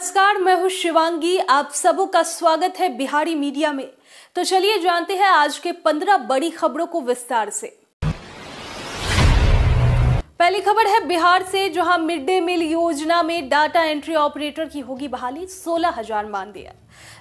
नमस्कार मैं हूं शिवांगी आप सबों का स्वागत है बिहारी मीडिया में तो चलिए जानते हैं आज के पंद्रह बड़ी खबरों को विस्तार से पहली खबर है बिहार से जहां मिड डे मील योजना में डाटा एंट्री ऑपरेटर की होगी बहाली सोलह हजार मानदेय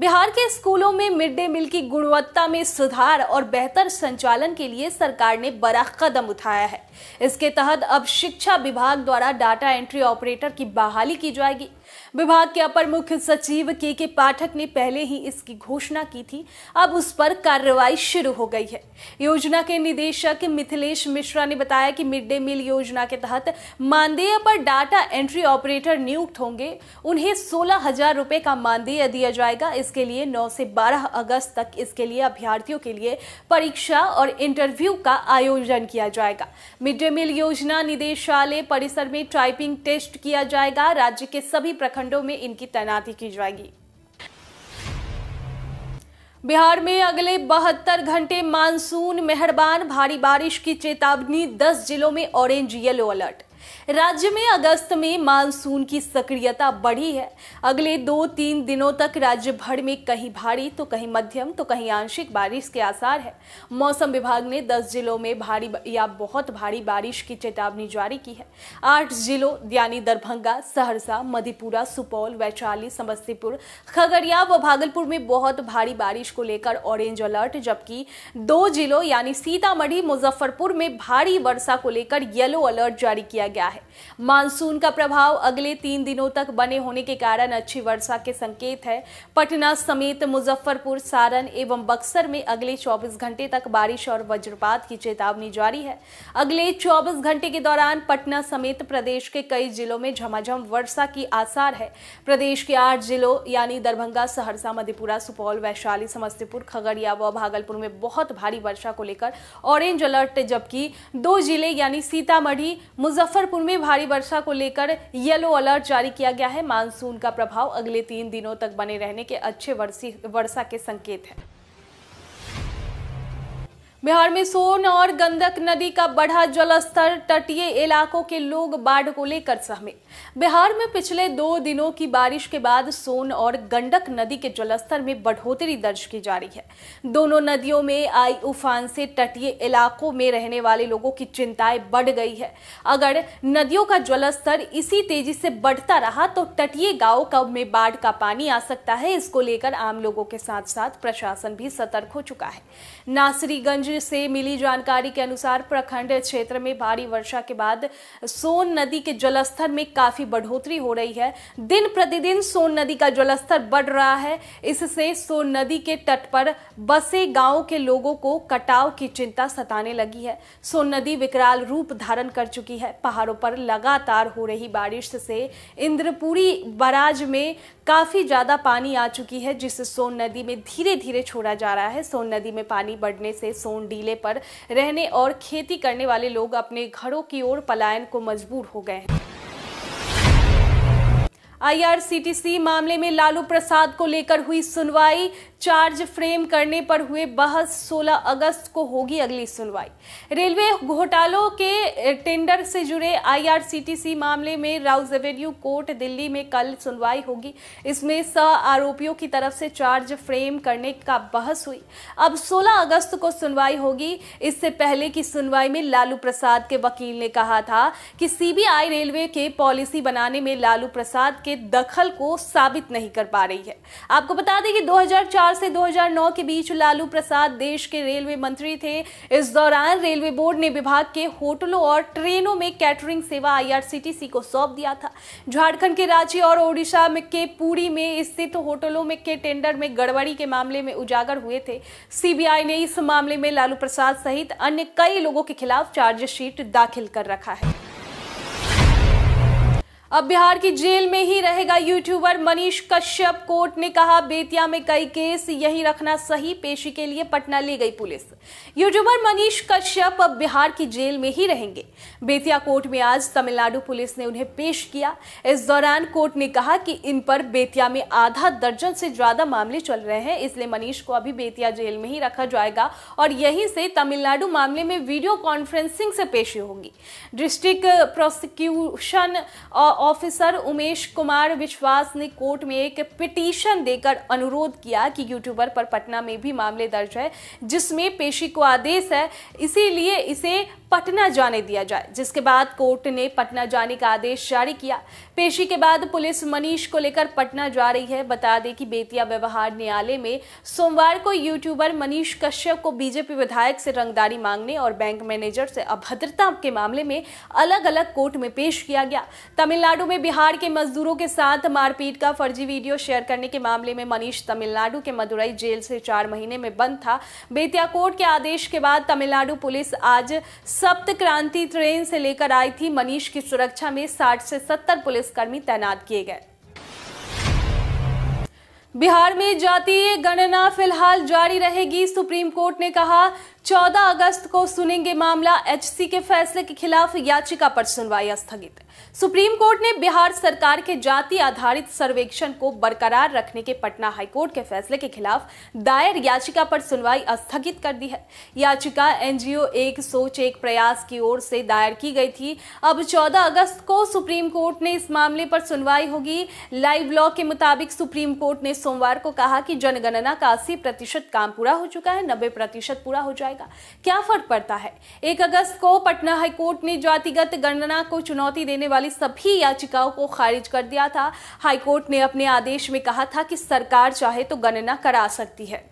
बिहार के स्कूलों में मिड डे मील की गुणवत्ता में सुधार और बेहतर संचालन के लिए सरकार ने बड़ा कदम उठाया है इसके तहत अब शिक्षा विभाग द्वारा डाटा एंट्री ऑपरेटर की बहाली की जाएगी विभाग के अपर मुख्य सचिव के के पाठक ने पहले ही इसकी घोषणा की थी अब उस पर कार्रवाई शुरू हो गई है योजना के निदेशक मिथिलेश मिश्रा ने बताया कि मिड डे मील योजना के तहत मानदेय पर डाटा एंट्री ऑपरेटर नियुक्त होंगे उन्हें सोलह हजार रुपए का मानदेय दिया जाएगा जाएगा इसके लिए 9 से 12 अगस्त तक इसके लिए अभ्यर्थियों के लिए परीक्षा और इंटरव्यू का आयोजन किया जाएगा मिड डे मील योजना निदेशालय परिसर में टाइपिंग टेस्ट किया जाएगा राज्य के सभी प्रखंडों में इनकी तैनाती की जाएगी बिहार में अगले बहत्तर घंटे मानसून मेहरबान भारी बारिश की चेतावनी 10 जिलों में ऑरेंज येलो अलर्ट राज्य में अगस्त में मानसून की सक्रियता बढ़ी है अगले दो तीन दिनों तक राज्य भर में कहीं भारी तो कहीं मध्यम तो कहीं आंशिक बारिश के आसार है मौसम विभाग ने 10 जिलों में भारी या बहुत भारी बारिश की चेतावनी जारी की है आठ जिलों यानी दरभंगा सहरसा मधेपुरा सुपौल वैशाली समस्तीपुर खगड़िया व भागलपुर में बहुत भारी बारिश को लेकर ऑरेंज अलर्ट जबकि दो जिलों यानी सीतामढ़ी मुजफ्फरपुर में भारी वर्षा को लेकर येलो अलर्ट जारी किया गया गया है मानसून का प्रभाव अगले तीन दिनों तक बने होने के कारण अच्छी वर्षा के संकेत है पटना समेत मुजफ्फरपुर सारण एवं बक्सर में अगले 24 घंटे तक बारिश और वज्रपात की चेतावनी जारी है अगले 24 घंटे के दौरान पटना समेत प्रदेश के कई जिलों में झमाझम वर्षा की आसार है प्रदेश के आठ जिलों यानी दरभंगा सहरसा मधेपुरा सुपौल वैशाली समस्तीपुर खगड़िया व भागलपुर में बहुत भारी वर्षा को लेकर ऑरेंज अलर्ट जबकि दो जिले यानी सीतामढ़ी मुजफ्फर मुजफ्फरपुर में भारी वर्षा को लेकर येलो अलर्ट जारी किया गया है मानसून का प्रभाव अगले तीन दिनों तक बने रहने के अच्छे वर्षा के संकेत है बिहार में सोन और गंदक नदी का बढ़ा जलस्तर तटीय इलाकों के लोग बाढ़ को लेकर सहमे बिहार में पिछले दो दिनों की बारिश के बाद सोन और गंडक नदी के जलस्तर में बढ़ोतरी दर्ज की जा रही है दोनों नदियों में आई उफान से तटीय इलाकों में रहने वाले लोगों की चिंताएं बढ़ गई है अगर नदियों का जलस्तर इसी तेजी से बढ़ता रहा तो तटीय गाँव का में बाढ़ का पानी आ सकता है इसको लेकर आम लोगों के साथ साथ प्रशासन भी सतर्क हो चुका है नासरीगंज से मिली जानकारी के अनुसार प्रखंड क्षेत्र में भारी वर्षा के बाद सोन नदी के जलस्तर में काफी बढ़ोतरी हो रही है दिन प्रतिदिन सोन नदी का जलस्तर बढ़ रहा है इससे सोन नदी के तट पर बसे गांव के लोगों को कटाव की चिंता सताने लगी है सोन नदी विकराल रूप धारण कर चुकी है पहाड़ों पर लगातार हो रही बारिश से इंद्रपुरी बराज में काफी ज्यादा पानी आ चुकी है जिसे सोन नदी में धीरे धीरे छोड़ा जा रहा है सोन नदी में पानी पानी बढ़ने से सोन डीले पर रहने और खेती करने वाले लोग अपने घरों की ओर पलायन को मजबूर हो गए हैं आईआरसीटीसी मामले में लालू प्रसाद को लेकर हुई सुनवाई चार्ज फ्रेम करने पर हुए बहस 16 अगस्त को होगी अगली सुनवाई रेलवे घोटालों के टेंडर से जुड़े आईआरसीटीसी मामले में राउज एवेन्यू कोर्ट दिल्ली में कल सुनवाई होगी इसमें स आरोपियों की तरफ से चार्ज फ्रेम करने का बहस हुई अब 16 अगस्त को सुनवाई होगी इससे पहले की सुनवाई में लालू प्रसाद के वकील ने कहा था कि सीबीआई रेलवे के पॉलिसी बनाने में लालू प्रसाद के के दखल को साबित नहीं कर पा रही है आपको बता दें कि 2004 से 2009 के बीच लालू प्रसाद देश के रेलवे मंत्री थे इस दौरान रेलवे बोर्ड ने विभाग के होटलों और ट्रेनों में कैटरिंग सेवा आईआरसीटीसी को सौंप दिया था झारखंड के रांची और ओडिशा के पूरी में स्थित तो होटलों में के टेंडर में गड़बड़ी के मामले में उजागर हुए थे सीबीआई ने इस मामले में लालू प्रसाद सहित अन्य कई लोगों के खिलाफ चार्जशीट दाखिल कर रखा है अब बिहार की जेल में ही रहेगा यूट्यूबर मनीष कश्यप कोर्ट ने कहा बेतिया में कई केस यही रखना सही पेशी के लिए पटना ले गई पुलिस यूट्यूबर मनीष कश्यप अब बिहार की जेल में ही रहेंगे बेतिया कोर्ट में आज तमिलनाडु पुलिस ने उन्हें पेश किया इस दौरान कोर्ट ने कहा कि इन पर बेतिया में आधा दर्जन से ज्यादा मामले चल रहे हैं इसलिए मनीष को अभी बेतिया जेल में ही रखा जाएगा और यहीं से तमिलनाडु मामले में वीडियो कॉन्फ्रेंसिंग से पेशी होगी district prosecution officer Umesh Kumar Vishwas ने कोर्ट में एक पिटीशन देकर अनुरोध किया कि यूट्यूबर पर पटना में भी मामले दर्ज है जिसमें पेशी को आदेश है इसीलिए इसे पटना जाने दिया जाए जिसके बाद कोर्ट ने पटना जाने का आदेश जारी किया पेशी के बाद पुलिस मनीष को लेकर पटना जा रही है बता दें कि बेतिया व्यवहार न्यायालय में सोमवार को यूट्यूबर मनीष कश्यप को बीजेपी विधायक से रंगदारी मांगने और बैंक मैनेजर से अभद्रता के मामले में अलग अलग कोर्ट में पेश किया गया तमिलनाडु में बिहार के मजदूरों के साथ मारपीट का फर्जी वीडियो शेयर करने के मामले में मनीष तमिलनाडु के मदुरई जेल से चार महीने में बंद था बेतिया कोर्ट के आदेश के बाद तमिलनाडु पुलिस आज सप्त क्रांति ट्रेन से लेकर आई थी मनीष की सुरक्षा में 60 से 70 पुलिसकर्मी तैनात किए गए बिहार में जातीय गणना फिलहाल जारी रहेगी सुप्रीम कोर्ट ने कहा 14 अगस्त को सुनेंगे मामला एचसी के फैसले के खिलाफ याचिका पर सुनवाई स्थगित सुप्रीम कोर्ट ने बिहार सरकार के जाति आधारित सर्वेक्षण को बरकरार रखने के पटना हाईकोर्ट के फैसले के खिलाफ दायर याचिका पर सुनवाई स्थगित कर दी है याचिका एनजीओ एक सोच एक प्रयास की ओर से दायर की गई थी अब 14 अगस्त को सुप्रीम कोर्ट ने इस मामले पर सुनवाई होगी लाइव लॉ के मुताबिक सुप्रीम कोर्ट ने सोमवार को कहा कि जनगणना का अस्सी प्रतिशत काम पूरा हो चुका है नब्बे प्रतिशत पूरा हो जाएगा क्या फर्क पड़ता है एक अगस्त को पटना हाईकोर्ट ने जातिगत गणना को चुनौती देने वाली सभी याचिकाओं को खारिज कर दिया था हाईकोर्ट ने अपने आदेश में कहा था कि सरकार चाहे तो गणना करा सकती है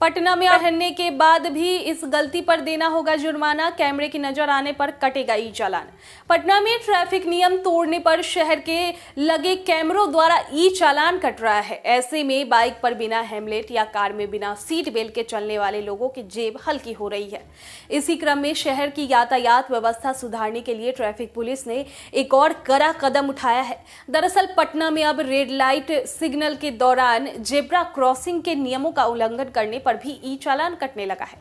पटना में रहने के बाद भी इस गलती पर देना होगा जुर्माना कैमरे की नजर आने पर कटेगा ई चालान पटना में ट्रैफिक नियम तोड़ने पर शहर के लगे कैमरों द्वारा ई चालान कट रहा है ऐसे में बाइक पर बिना हेमलेट या कार में बिना सीट बेल्ट के चलने वाले लोगों की जेब हल्की हो रही है इसी क्रम में शहर की यातायात व्यवस्था सुधारने के लिए ट्रैफिक पुलिस ने एक और कड़ा कदम उठाया है दरअसल पटना में अब रेड लाइट सिग्नल के दौरान जेब्रा क्रॉसिंग के नियमों का उल्लंघन करने पर भी ई चालान कटने लगा है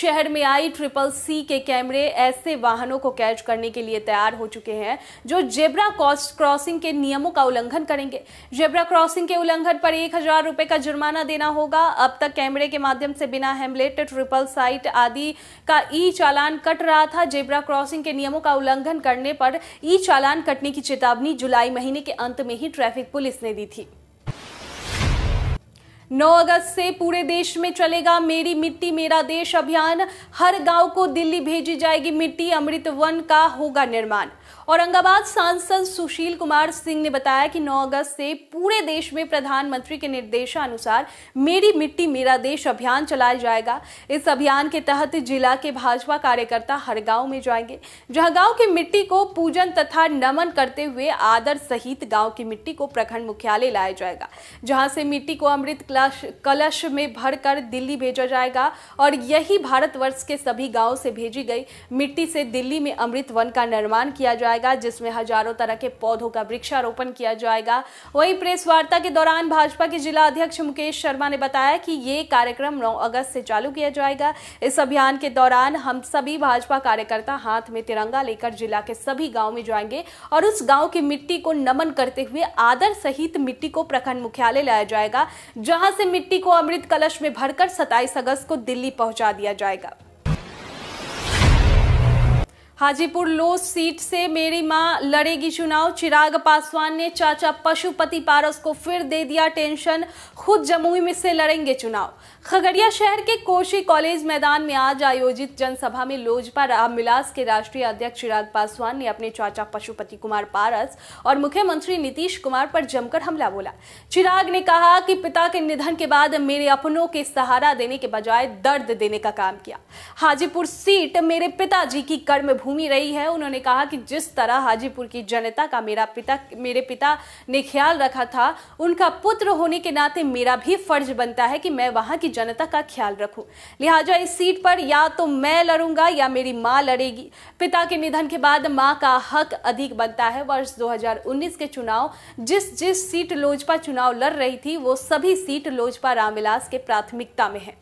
शहर में आई ट्रिपल सी के कैमरे ऐसे वाहनों को कैच करने के लिए तैयार हो चुके हैं जो जेब्रा क्रॉसिंग के नियमों का उल्लंघन करेंगे जेब्रा क्रॉसिंग के उल्लंघन पर एक हजार रुपए का जुर्माना देना होगा अब तक कैमरे के माध्यम से बिना हेमलेट ट्रिपल साइट आदि का ई चालान कट रहा था जेब्रा क्रॉसिंग के नियमों का उल्लंघन करने पर ई चालान कटने की चेतावनी जुलाई महीने के अंत में ही ट्रैफिक पुलिस ने दी थी 9 अगस्त से पूरे देश में चलेगा मेरी मिट्टी मेरा देश अभियान हर गांव को दिल्ली भेजी जाएगी मिट्टी अमृत वन का होगा निर्माण औरंगाबाद सांसद सुशील कुमार सिंह ने बताया कि 9 अगस्त से पूरे देश में प्रधानमंत्री के निर्देशानुसार मेरी मिट्टी मेरा देश अभियान चलाया जाएगा इस अभियान के तहत जिला के भाजपा कार्यकर्ता हर गांव में जाएंगे जहां गांव की मिट्टी को पूजन तथा नमन करते हुए आदर सहित गांव की मिट्टी को प्रखंड मुख्यालय लाया जाएगा जहां से मिट्टी को अमृत कलश में भरकर दिल्ली भेजा जाएगा और यही भारतवर्ष के सभी गाँव से भेजी गई मिट्टी से दिल्ली में अमृत वन का निर्माण किया जाएगा जाएगा जिसमें हजारों तरह के पौधों का वृक्षारोपण किया जाएगा वही प्रेस वार्ता के दौरान भाजपा के जिला अध्यक्ष मुकेश शर्मा ने बताया कि ये कार्यक्रम नौ अगस्त से चालू किया जाएगा इस अभियान के दौरान हम सभी भाजपा कार्यकर्ता हाथ में तिरंगा लेकर जिला के सभी गाँव में जाएंगे और उस गाँव की मिट्टी को नमन करते हुए आदर सहित मिट्टी को प्रखंड मुख्यालय लाया जाएगा जहां से मिट्टी को अमृत कलश में भरकर 27 अगस्त को दिल्ली पहुंचा दिया जाएगा हाजीपुर लो सीट से मेरी मां लड़ेगी चुनाव चिराग पासवान ने चाचा पशुपति पारस को फिर दे दिया टेंशन खुद जमुई में से लड़ेंगे चुनाव खगड़िया शहर के कोशी कॉलेज मैदान में आज आयोजित जनसभा में लोजपा रामविलास के राष्ट्रीय अध्यक्ष चिराग पासवान ने अपने चाचा पशुपति कुमार पारस और मुख्यमंत्री नीतीश कुमार पर जमकर हमला बोला चिराग ने कहा कि पिता के निधन के बाद मेरे अपनों के सहारा देने के बजाय दर्द देने का काम किया हाजीपुर सीट मेरे पिताजी की कर्मभूमि भूमि रही है उन्होंने कहा कि जिस तरह हाजीपुर की जनता का मेरा पिता मेरे पिता ने ख्याल रखा था उनका पुत्र होने के नाते मेरा भी फर्ज बनता है कि मैं वहां की जनता का ख्याल रखूं लिहाजा इस सीट पर या तो मैं लड़ूंगा या मेरी माँ लड़ेगी पिता के निधन के बाद माँ का हक अधिक बनता है वर्ष दो के चुनाव जिस जिस सीट लोजपा चुनाव लड़ रही थी वो सभी सीट लोजपा रामविलास के प्राथमिकता में है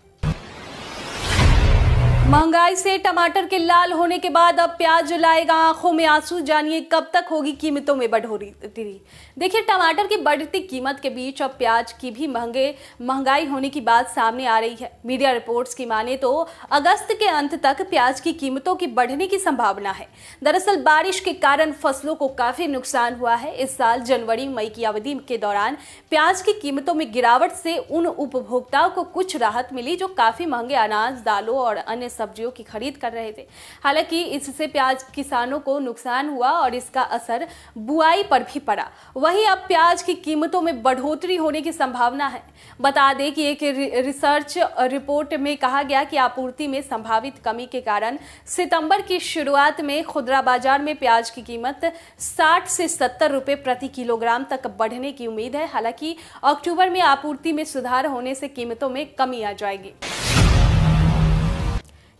महंगाई से टमाटर के लाल होने के बाद अब प्याज लाएगा आंखों में आंसू जानिए कब तक होगी कीमतों में बढ़ोतरी देखिए टमाटर की बढ़ती कीमत के बीच अब प्याज की भी महंगे महंगाई होने की बात सामने आ रही है मीडिया रिपोर्ट्स की माने तो अगस्त के अंत तक प्याज की कीमतों की बढ़ने की संभावना है दरअसल बारिश के कारण फसलों को काफी नुकसान हुआ है इस साल जनवरी मई की अवधि के दौरान प्याज की कीमतों में गिरावट से उन उपभोक्ताओं को कुछ राहत मिली जो काफी महंगे अनाज दालों और अन्य सब्जियों की खरीद कर रहे थे हालांकि इससे प्याज किसानों को नुकसान हुआ और इसका असर बुआई पर भी पड़ा वहीं अब प्याज की कीमतों में बढ़ोतरी होने की संभावना है बता दें कि एक रिसर्च रिपोर्ट में कहा गया कि आपूर्ति में संभावित कमी के कारण सितंबर की शुरुआत में खुदरा बाजार में प्याज की कीमत 60 से 70 रुपए प्रति किलोग्राम तक बढ़ने की उम्मीद है हालांकि अक्टूबर में आपूर्ति में सुधार होने से कीमतों में कमी आ जाएगी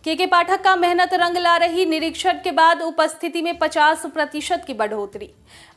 के के पाठक का मेहनत रंग ला रही निरीक्षण के बाद उपस्थिति में 50 प्रतिशत की बढ़ोतरी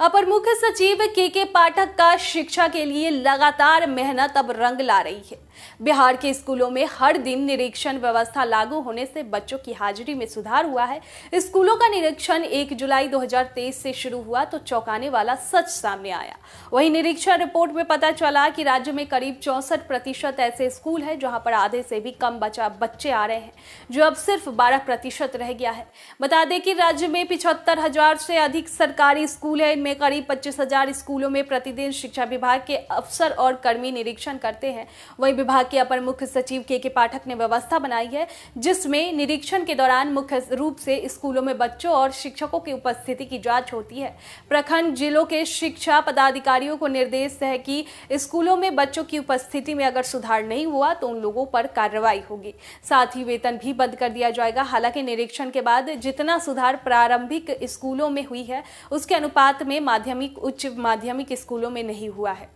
अपर मुख्य सचिव के के पाठक का शिक्षा के लिए लगातार मेहनत अब रंग ला रही है बिहार के स्कूलों में हर दिन निरीक्षण व्यवस्था लागू होने से बच्चों की हाजिरी में सुधार हुआ है स्कूलों का निरीक्षण 1 जुलाई 2023 से शुरू हुआ तो चौंकाने वाला सच सामने आया वही निरीक्षण रिपोर्ट में पता चला कि राज्य में करीब चौसठ प्रतिशत ऐसे स्कूल है जहाँ पर आधे से भी कम बचा बच्चे आ रहे हैं जो अब सिर्फ बारह प्रतिशत रह गया है बता दें कि राज्य में पिछहत्तर हजार से अधिक सरकारी स्कूल है इनमें करीब पच्चीस हजार स्कूलों में प्रतिदिन शिक्षा विभाग के अफसर और कर्मी निरीक्षण करते हैं वही विभाग विभाग के अपर मुख्य सचिव के के पाठक ने व्यवस्था बनाई है जिसमें निरीक्षण के दौरान मुख्य रूप से स्कूलों में बच्चों और शिक्षकों की उपस्थिति की जांच होती है प्रखंड जिलों के शिक्षा पदाधिकारियों को निर्देश है कि स्कूलों में बच्चों की उपस्थिति में अगर सुधार नहीं हुआ तो उन लोगों पर कार्रवाई होगी साथ ही वेतन भी बंद कर दिया जाएगा हालांकि निरीक्षण के बाद जितना सुधार प्रारंभिक स्कूलों में हुई है उसके अनुपात में माध्यमिक उच्च माध्यमिक स्कूलों में नहीं हुआ है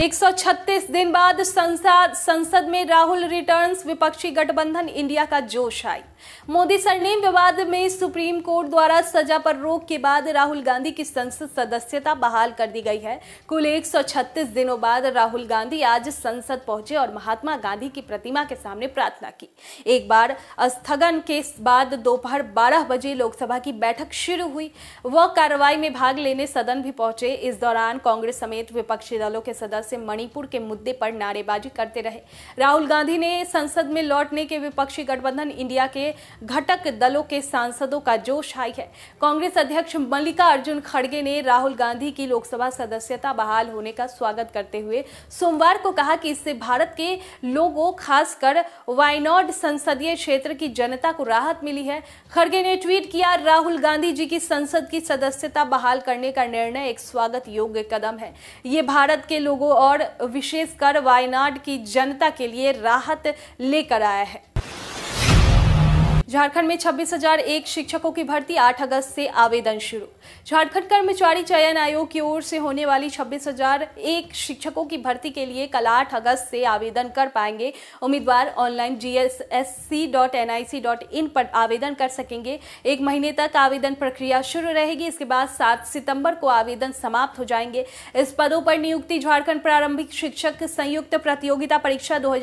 136 दिन बाद संसद संसद में राहुल रिटर्न्स विपक्षी गठबंधन इंडिया का जोश आई मोदी सरनेम विवाद में सुप्रीम कोर्ट द्वारा सजा पर रोक के बाद राहुल गांधी की संसद सदस्यता बहाल कर दी गई है कुल 136 दिनों बाद राहुल गांधी आज संसद पहुंचे और महात्मा गांधी की प्रतिमा के सामने प्रार्थना की एक बार स्थगन के बाद दोपहर बारह बजे लोकसभा की बैठक शुरू हुई वह कार्रवाई में भाग लेने सदन भी पहुंचे इस दौरान कांग्रेस समेत विपक्षी दलों के सदस्य तरह से मणिपुर के मुद्दे पर नारेबाजी करते रहे राहुल गांधी ने संसद में लौटने के विपक्षी गठबंधन इंडिया के घटक दलों के सांसदों का जोश हाई है कांग्रेस अध्यक्ष मल्लिका अर्जुन खड़गे ने राहुल गांधी की लोकसभा सदस्यता बहाल होने का स्वागत करते हुए सोमवार को कहा कि इससे भारत के लोगों खासकर वायनॉड संसदीय क्षेत्र की जनता को राहत मिली है खड़गे ने ट्वीट किया राहुल गांधी जी की संसद की सदस्यता बहाल करने का निर्णय एक स्वागत योग्य कदम है ये भारत के लोगों और विशेषकर वायनाड की जनता के लिए राहत लेकर आया है झारखंड में छब्बीस हजार एक शिक्षकों की भर्ती 8 अगस्त से आवेदन शुरू झारखंड कर्मचारी चयन आयोग की ओर से होने वाली छब्बीस हजार एक शिक्षकों की भर्ती के लिए कल 8 अगस्त से आवेदन कर पाएंगे उम्मीदवार online G dot N I C dot in पर आवेदन कर सकेंगे एक महीने तक आवेदन प्रक्रिया शुरू रहेगी इसके बाद सात सितंबर को आवेदन समाप्त हो जाएंगे इस पदों पर नियुक्ति झारखंड प्रारंभिक शिक्षक संयुक्त प्रतियोगिता परीक्षा दो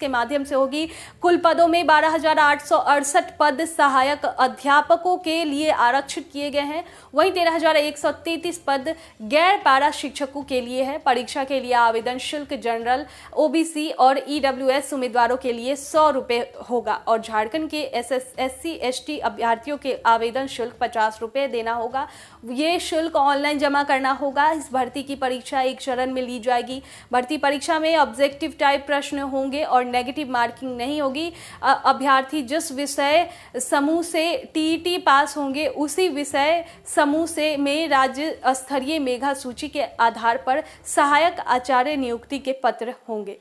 के माध्यम से होगी कुल पदों में बारह हजार आठ सौ अड़सठ पद सहायक अध्यापकों के लिए आरक्षित किए गए हैं वहीं तेरह हजार एक सौ तैतीस पद गैर पारा शिक्षकों के लिए है परीक्षा के लिए आवेदन शुल्क जनरल ओबीसी और ईडब्ल्यूएस e उम्मीदवारों के लिए सौ रुपये होगा और झारखंड के एस एस अभ्यर्थियों के आवेदन शुल्क पचास रुपये देना होगा ये शुल्क ऑनलाइन जमा करना होगा इस भर्ती की परीक्षा एक चरण में ली जाएगी भर्ती परीक्षा में ऑब्जेक्टिव टाइप प्रश्न होंगे और नेगेटिव मार्किंग नहीं होगी अभ्यर्थी जिस विषय समूह से टीईटी e पास होंगे उसी विषय समूह से में राज्य स्तरीय मेघा सूची के आधार पर सहायक आचार्य नियुक्ति के पत्र होंगे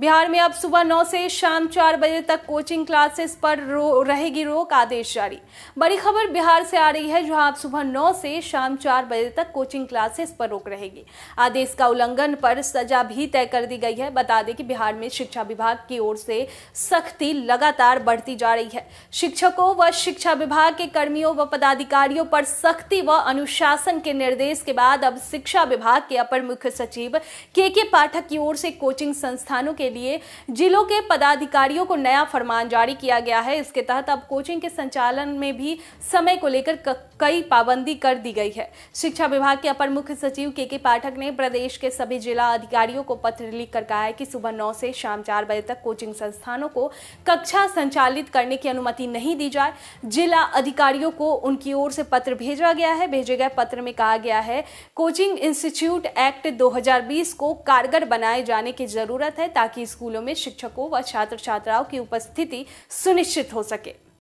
बिहार में अब सुबह नौ से शाम चार बजे तक कोचिंग क्लासेस पर रो, रहेगी रोक आदेश जारी बड़ी खबर बिहार से आ रही है जहां अब सुबह नौ से शाम चार बजे तक कोचिंग क्लासेस पर रोक रहेगी आदेश का उल्लंघन पर सजा भी तय कर दी गई है बता दें कि बिहार में शिक्षा विभाग की ओर से सख्ती लगातार बढ़ती जा रही है शिक्षकों व शिक्षा विभाग के कर्मियों व पदाधिकारियों पर सख्ती व अनुशासन के निर्देश के बाद अब शिक्षा विभाग के अपर मुख्य सचिव के के पाठक की ओर से कोचिंग संस्थानों के लिए जिलों के पदाधिकारियों को नया फरमान जारी किया गया है इसके तहत अब कोचिंग के संचालन में भी समय को लेकर कई पाबंदी कर दी गई है शिक्षा विभाग के अपर मुख्य सचिव के के पाठक ने प्रदेश के सभी जिला अधिकारियों को पत्र लिखकर कहा है कि सुबह नौ से शाम चार बजे तक कोचिंग संस्थानों को कक्षा संचालित करने की अनुमति नहीं दी जाए जिला अधिकारियों को उनकी ओर से पत्र भेजा गया है भेजे गए पत्र में कहा गया है कोचिंग इंस्टीट्यूट एक्ट 2020 को कारगर बनाए जाने की जरूरत है ताकि ताकि स्कूलों में शिक्षकों व छात्र छात्राओं की उपस्थिति सुनिश्चित हो सके